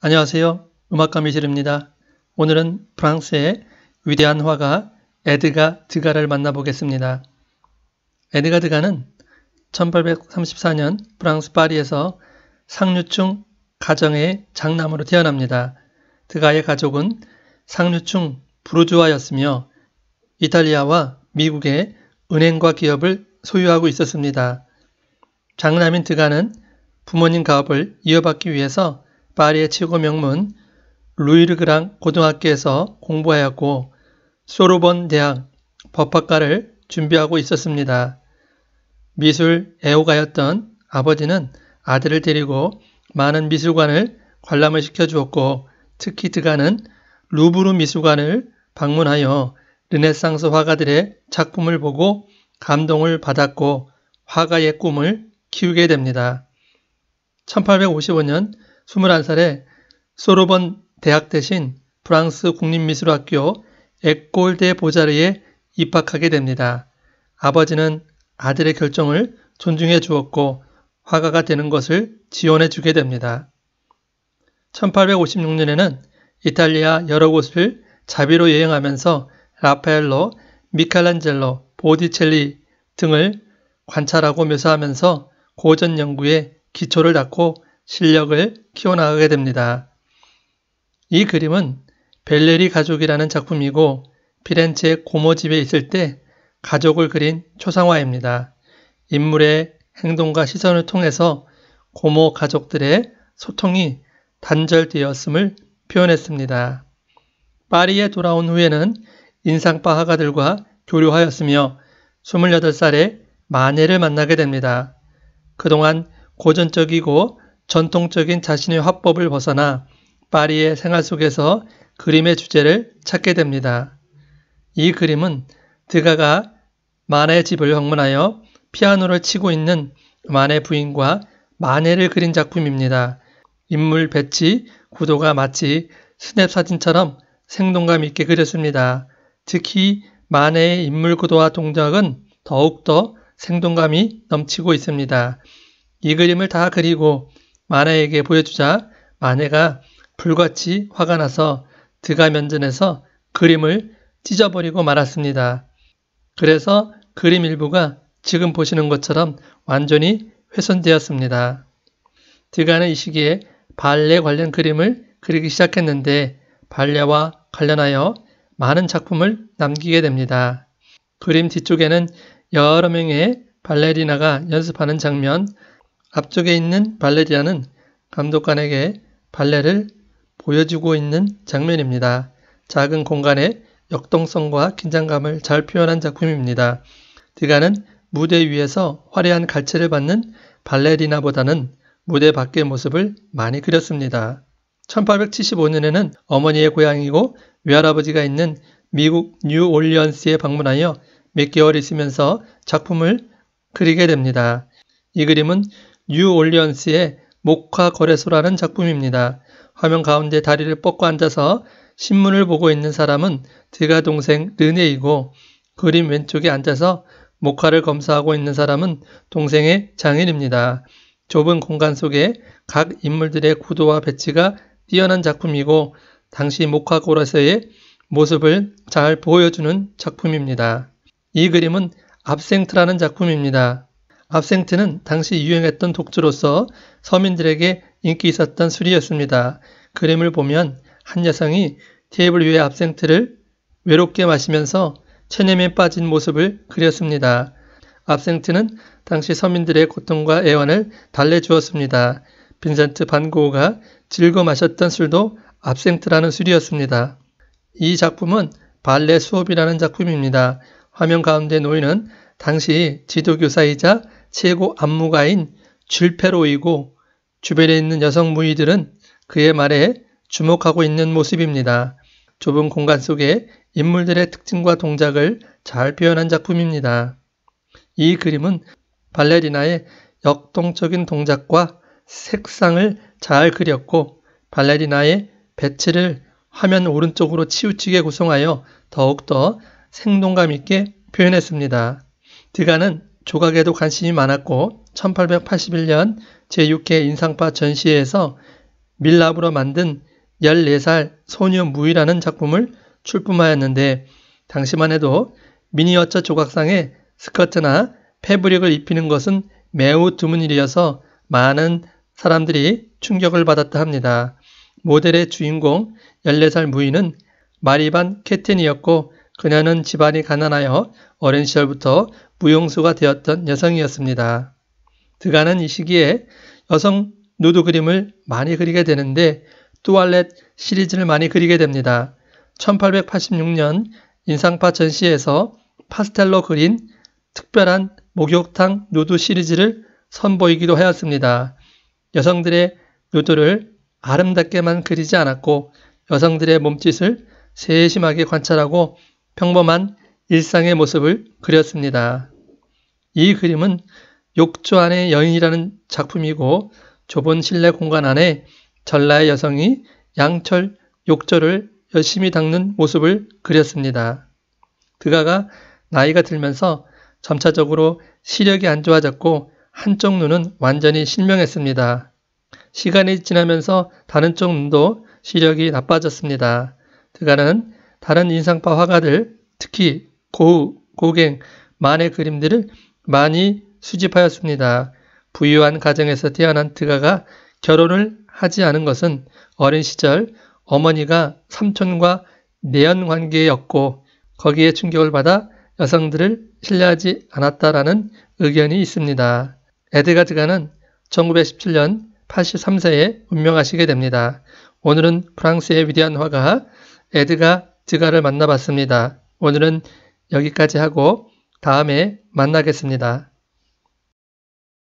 안녕하세요. 음악감미실입니다 오늘은 프랑스의 위대한 화가 에드가 드가를 만나보겠습니다. 에드가 드가는 1834년 프랑스 파리에서 상류층 가정의 장남으로 태어납니다. 드가의 가족은 상류층 부르주아였으며 이탈리아와 미국의 은행과 기업을 소유하고 있었습니다. 장남인 드가는 부모님 가업을 이어받기 위해서 파리의 최고 명문 루이르그랑 고등학교에서 공부하였고 소르본 대학 법학과를 준비하고 있었습니다. 미술 애호가였던 아버지는 아들을 데리고 많은 미술관을 관람을 시켜주었고 특히 드가는 루브르 미술관을 방문하여 르네상스 화가들의 작품을 보고 감동을 받았고 화가의 꿈을 키우게 됩니다. 1855년 21살에 소로번 대학 대신 프랑스 국립미술학교 에꼴대 보자르에 입학하게 됩니다. 아버지는 아들의 결정을 존중해 주었고 화가가 되는 것을 지원해 주게 됩니다. 1856년에는 이탈리아 여러 곳을 자비로 여행하면서 라파엘로, 미켈란젤로, 보디첼리 등을 관찰하고 묘사하면서 고전 연구에 기초를 닦고 실력을 키워나가게 됩니다. 이 그림은 벨레리 가족이라는 작품이고 피렌체 고모 집에 있을 때 가족을 그린 초상화입니다. 인물의 행동과 시선을 통해서 고모 가족들의 소통이 단절되었음을 표현했습니다. 파리에 돌아온 후에는 인상파 화가들과 교류하였으며 28살에 마네를 만나게 됩니다. 그동안 고전적이고 전통적인 자신의 화법을 벗어나 파리의 생활 속에서 그림의 주제를 찾게 됩니다. 이 그림은 드가가 만의 집을 방문하여 피아노를 치고 있는 만의 부인과 만해를 그린 작품입니다. 인물 배치, 구도가 마치 스냅 사진처럼 생동감 있게 그렸습니다. 특히 만해의 인물 구도와 동작은 더욱더 생동감이 넘치고 있습니다. 이 그림을 다 그리고 마네에게 보여주자 마네가 불같이 화가 나서 드가 면전에서 그림을 찢어버리고 말았습니다. 그래서 그림 일부가 지금 보시는 것처럼 완전히 훼손되었습니다. 드가는 이 시기에 발레 관련 그림을 그리기 시작했는데 발레와 관련하여 많은 작품을 남기게 됩니다. 그림 뒤쪽에는 여러 명의 발레리나가 연습하는 장면, 앞쪽에 있는 발레리아는 감독관에게 발레를 보여주고 있는 장면입니다. 작은 공간의 역동성과 긴장감을 잘 표현한 작품입니다. 디가는 무대 위에서 화려한 갈채를 받는 발레리나보다는 무대 밖의 모습을 많이 그렸습니다. 1875년에는 어머니의 고향이고 외할아버지가 있는 미국 뉴올리언스에 방문하여 몇 개월 있으면서 작품을 그리게 됩니다. 이 그림은 뉴 올리언스의 목화 거래소라는 작품입니다. 화면 가운데 다리를 뻗고 앉아서 신문을 보고 있는 사람은 드가 동생 르네이고 그림 왼쪽에 앉아서 목화를 검사하고 있는 사람은 동생의 장인입니다. 좁은 공간 속에 각 인물들의 구도와 배치가 뛰어난 작품이고 당시 목화 거래소의 모습을 잘 보여주는 작품입니다. 이 그림은 압생트라는 작품입니다. 압생트는 당시 유행했던 독주로서 서민들에게 인기 있었던 술이었습니다. 그림을 보면 한 여성이 테이블 위의 압생트를 외롭게 마시면서 체념에 빠진 모습을 그렸습니다. 압생트는 당시 서민들의 고통과 애환을 달래주었습니다. 빈센트 반고우가 즐거 마셨던 술도 압생트라는 술이었습니다. 이 작품은 발레 수업이라는 작품입니다. 화면 가운데 노인은 당시 지도교사이자 최고 안무가인 줄페로이고 주변에 있는 여성 무의들은 그의 말에 주목하고 있는 모습입니다. 좁은 공간 속에 인물들의 특징과 동작을 잘 표현한 작품입니다. 이 그림은 발레리나의 역동적인 동작과 색상을 잘 그렸고 발레리나의 배치를 화면 오른쪽으로 치우치게 구성하여 더욱더 생동감 있게 표현했습니다. 드가는 조각에도 관심이 많았고 1881년 제6회 인상파 전시회에서 밀랍으로 만든 14살 소녀 무이라는 작품을 출품하였는데 당시만 해도 미니어처 조각상에 스커트나 패브릭을 입히는 것은 매우 드문 일이어서 많은 사람들이 충격을 받았다 합니다. 모델의 주인공 14살 무이는 마리반 케틴이었고 그녀는 집안이 가난하여 어린 시절부터 무용수가 되었던 여성이었습니다. 드가는 이 시기에 여성 누드 그림을 많이 그리게 되는데 뚜알렛 시리즈를 많이 그리게 됩니다. 1886년 인상파 전시에서 파스텔로 그린 특별한 목욕탕 누드 시리즈를 선보이기도 하였습니다. 여성들의 누드를 아름답게만 그리지 않았고 여성들의 몸짓을 세심하게 관찰하고 평범한 일상의 모습을 그렸습니다. 이 그림은 욕조 안의 여인이라는 작품이고 좁은 실내 공간 안에 전라의 여성이 양철 욕조를 열심히 닦는 모습을 그렸습니다. 그가가 나이가 들면서 점차적으로 시력이 안 좋아졌고 한쪽 눈은 완전히 실명했습니다. 시간이 지나면서 다른 쪽 눈도 시력이 나빠졌습니다. 그가는 다른 인상파 화가들, 특히 고우, 고갱, 만의 그림들을 많이 수집하였습니다. 부유한 가정에서 태어난 드가가 결혼을 하지 않은 것은 어린 시절 어머니가 삼촌과 내연 관계였고 거기에 충격을 받아 여성들을 신뢰하지 않았다라는 의견이 있습니다. 에드가드가는 1917년 83세에 운명하시게 됩니다. 오늘은 프랑스의 위대한 화가 에드가 지가를 만나봤습니다. 오늘은 여기까지 하고 다음에 만나겠습니다.